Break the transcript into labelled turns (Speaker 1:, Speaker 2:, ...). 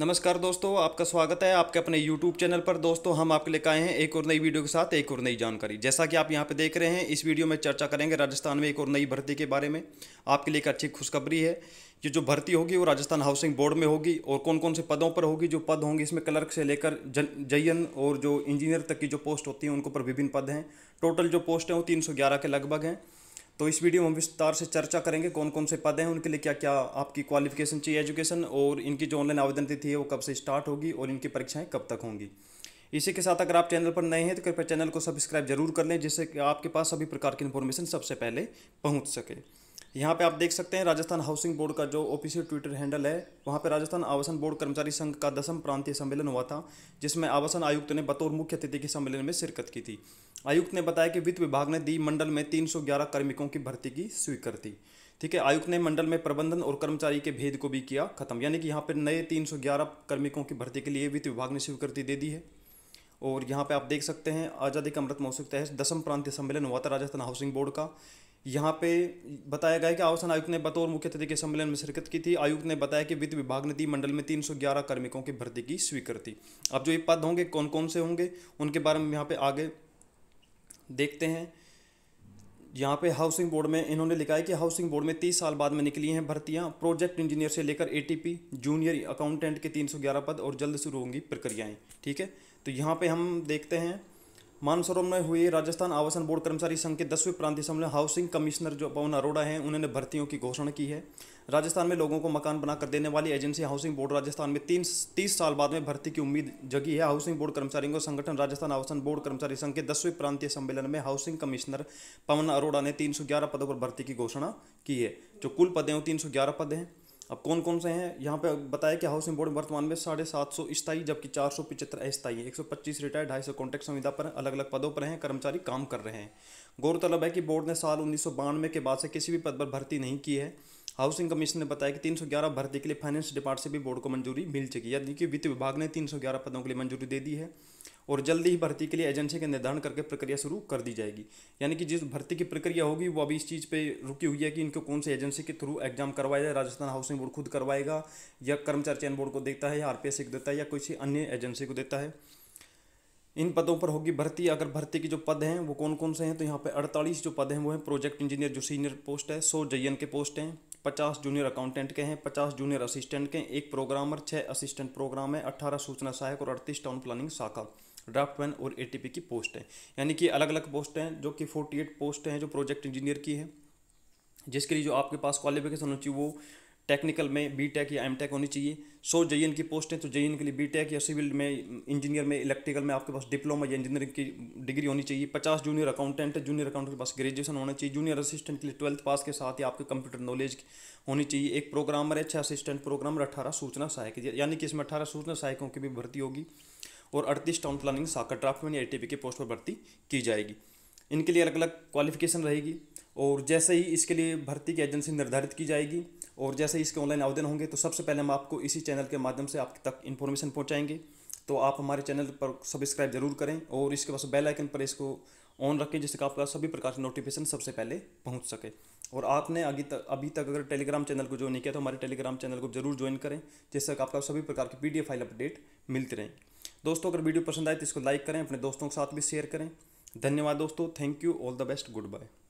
Speaker 1: नमस्कार दोस्तों आपका स्वागत है आपके अपने YouTube चैनल पर दोस्तों हम आपके लेकर आए हैं एक और नई वीडियो के साथ एक और नई जानकारी जैसा कि आप यहां पर देख रहे हैं इस वीडियो में चर्चा करेंगे राजस्थान में एक और नई भर्ती के बारे में आपके लिए एक अच्छी खुशखबरी है कि जो भर्ती होगी वो राजस्थान हाउसिंग बोर्ड में होगी और कौन कौन से पदों पर होगी जो पद होंगे इसमें क्लर्क से लेकर जयन और जो इंजीनियर तक की जो पोस्ट होती है उनको पर विभिन्न पद हैं टोटल जो पोस्ट हैं वो तीन के लगभग हैं तो इस वीडियो में हम विस्तार से चर्चा करेंगे कौन कौन से पद हैं उनके लिए क्या क्या आपकी क्वालिफिकेशन चाहिए एजुकेशन और इनकी जो ऑनलाइन आवेदन तिथि है वो कब से स्टार्ट होगी और इनकी परीक्षाएँ कब तक होंगी इसी के साथ अगर आप चैनल पर नए हैं तो कृपया चैनल को सब्सक्राइब जरूर कर लें जिससे कि आपके पास सभी प्रकार की इन्फॉर्मेशन सबसे पहले पहुँच सके यहाँ पर आप देख सकते हैं राजस्थान हाउसिंग बोर्ड का जो ऑफिशियल ट्विटर हैंडल है वहाँ पर राजस्थान आवासन बोर्ड कर्मचारी संघ का दसम प्रांतीय सम्मेलन हुआ था जिसमें आवासन आयुक्त ने बतौर मुख्य अतिथि के सम्मेलन में शिरकत की थी आयुक्त ने बताया कि वित्त विभाग ने दी मंडल में 311 कर्मिकों की भर्ती की स्वीकृति ठीक है आयुक्त ने मंडल में प्रबंधन और कर्मचारी के भेद को भी किया खत्म यानी कि यहाँ पर नए 311 कर्मिकों की भर्ती के लिए वित्त विभाग ने स्वीकृति दे दी है और यहाँ पे आप देख सकते हैं आज़ादी का अमृत महोत्सव तहत दसम प्रांतीय सम्मेलन हुआ था राजस्थान हाउसिंग बोर्ड का यहाँ पे बताया गया कि आवासन आयुक्त ने बतौर मुख्य अतिथि के सम्मेलन में शिरकत की थी आयुक्त ने बताया कि वित्त विभाग ने दी मंडल में 311 कर्मिकों की भर्ती की स्वीकृति अब जो ये पद होंगे कौन कौन से होंगे उनके बारे में यहाँ पे आगे देखते हैं यहाँ पे हाउसिंग बोर्ड में इन्होंने लिखा है कि हाउसिंग बोर्ड में तीस साल बाद में निकली हैं भर्तियाँ प्रोजेक्ट इंजीनियर से लेकर ए जूनियर अकाउंटेंट के तीन पद और जल्द शुरू होंगी प्रक्रियाएँ ठीक है तो यहाँ पर हम देखते हैं मानसरोवर में हुई राजस्थान आवासन बोर्ड कर्मचारी संघ के दसवें प्रांतीय सम्मेलन हाउसिंग कमिश्नर जो पवन अरोड़ा हैं उन्होंने भर्तियों की घोषणा की है राजस्थान में लोगों को मकान बनाकर देने वाली एजेंसी हाउसिंग बोर्ड राजस्थान में तीन तीस साल बाद में भर्ती की उम्मीद जगी है हाउसिंग बोर्ड कर्मचारियों को संगठन राजस्थान आवासन बोर्ड कर्मचारी संघ के दसवें प्रांतीय सम्मेलन में हाउसिंग कमिश्नर पवन अरोड़ा ने तीन पदों पर भर्ती की घोषणा की है जो कुल पद हैं तीन पद हैं अब कौन कौन से हैं यहाँ पे बताया कि हाउसिंग बोर्ड वर्तमान में साढ़े सात सौ स्थायी जबकि चार सौ पिचहत्तर अस्थायी एक सौ पच्चीस रिटायर्ड ढाई सौ कॉन्ट्रैक्ट संविदा पर अलग अलग पदों पर हैं कर्मचारी काम कर रहे हैं गौरतलब है कि बोर्ड ने साल उन्नीस सौ बानवे के बाद से किसी भी पद पर भर्ती नहीं की है हाउसिंग कमीशन ने बताया कि 311 भर्ती के लिए फाइनेंस डिपार्ट से भी बोर्ड को मंजूरी मिल चुकी यानी कि वित्त विभाग ने 311 पदों के लिए मंजूरी दे दी है और जल्दी ही भर्ती के लिए एजेंसी का निर्धारण करके प्रक्रिया शुरू कर दी जाएगी यानी कि जिस भर्ती की प्रक्रिया होगी वो अभी इस चीज़ पे रुकी हुई है कि इनको कौन से एजेंसी के थ्रू एग्जाम करवाया जाए राजस्थान हाउसिंग बोर्ड खुद करवाएगा या कर्मचारी चयन बोर्ड को देता है या आर को देता है या किसी अन्य एजेंसी को देता है इन पदों पर होगी भर्ती अगर भर्ती के जो पद हैं वो कौन कौन से हैं तो यहाँ पर अड़तालीस जो पद हैं वो हैं प्रोजेक्ट इंजीनियर जो सीनियर पोस्ट है सौ जयन के पोस्ट हैं पचास जूनियर अकाउंटेंट के हैं पचास जूनियर असिस्टेंट के एक प्रोग्रामर छः असिस्टेंट प्रोग्राम है अट्ठारह सूचना सहायक और अड़तीस टाउन प्लानिंग शाखा ड्राफ्ट मैन और एटीपी की पोस्ट है यानी कि अलग अलग पोस्ट हैं जो कि फोर्टी एट पोस्ट हैं जो प्रोजेक्ट इंजीनियर की है जिसके लिए जो आपके पास क्वालिफिकेशन होनी चाहिए वो टेक्निकल में बी टेक या एम टेक होनी चाहिए सो जे की पोस्ट है तो जे के लिए बी टेक या सिविल में इंजीनियर में इलेक्ट्रिकल में आपके पास डिप्लोमा या इंजीनियरिंग की डिग्री होनी चाहिए पचास जूनियर अकाउंटेंट है जूनियर अकाउंटेंट के पास ग्रेजुएशन होना चाहिए जूनियर असिस्टेंट के लिए ट्वेल्थ पास के साथ ही आपके कंप्यूटर नॉलेज होनी चाहिए एक प्रोग्रामर है छः असिस्टेंट प्रोग्रामर अठारह सूचना सहायक यानी कि इसमें अठारह सूचना सहायकों की भी भर्ती होगी और अड़तीस टाउन प्लानिंग साका ड्राफ्ट या ए के पोस्ट पर भर्ती की जाएगी इनके लिए अलग अलग क्वालिफिकेशन रहेगी और जैसे ही इसके लिए भर्ती की एजेंसी निर्धारित की जाएगी और जैसे इसके ऑनलाइन आवेदन होंगे तो सबसे पहले हम आपको इसी चैनल के माध्यम से आप तक इन्फॉर्मेशन पहुँचाएंगे तो आप हमारे चैनल पर सब्सक्राइब जरूर करें और इसके पास बेल आइकन पर इसको ऑन रखें जिससे आपका सभी प्रकार की नोटिफिकेशन सबसे पहले पहुंच सके और आपने अभी तक अभी तक अगर टेलीग्राम चैनल को ज्वाइन नहीं किया तो हमारे टेलीग्राम चैनल को जरूर ज्वाइन करें जिससे आपका सभी प्रकार की पी फाइल अपडेट मिलती रहें दोस्तों अगर वीडियो पसंद आए तो इसको लाइक करें अपने दोस्तों के साथ भी शेयर करें धन्यवाद दोस्तों thank you all the best good bye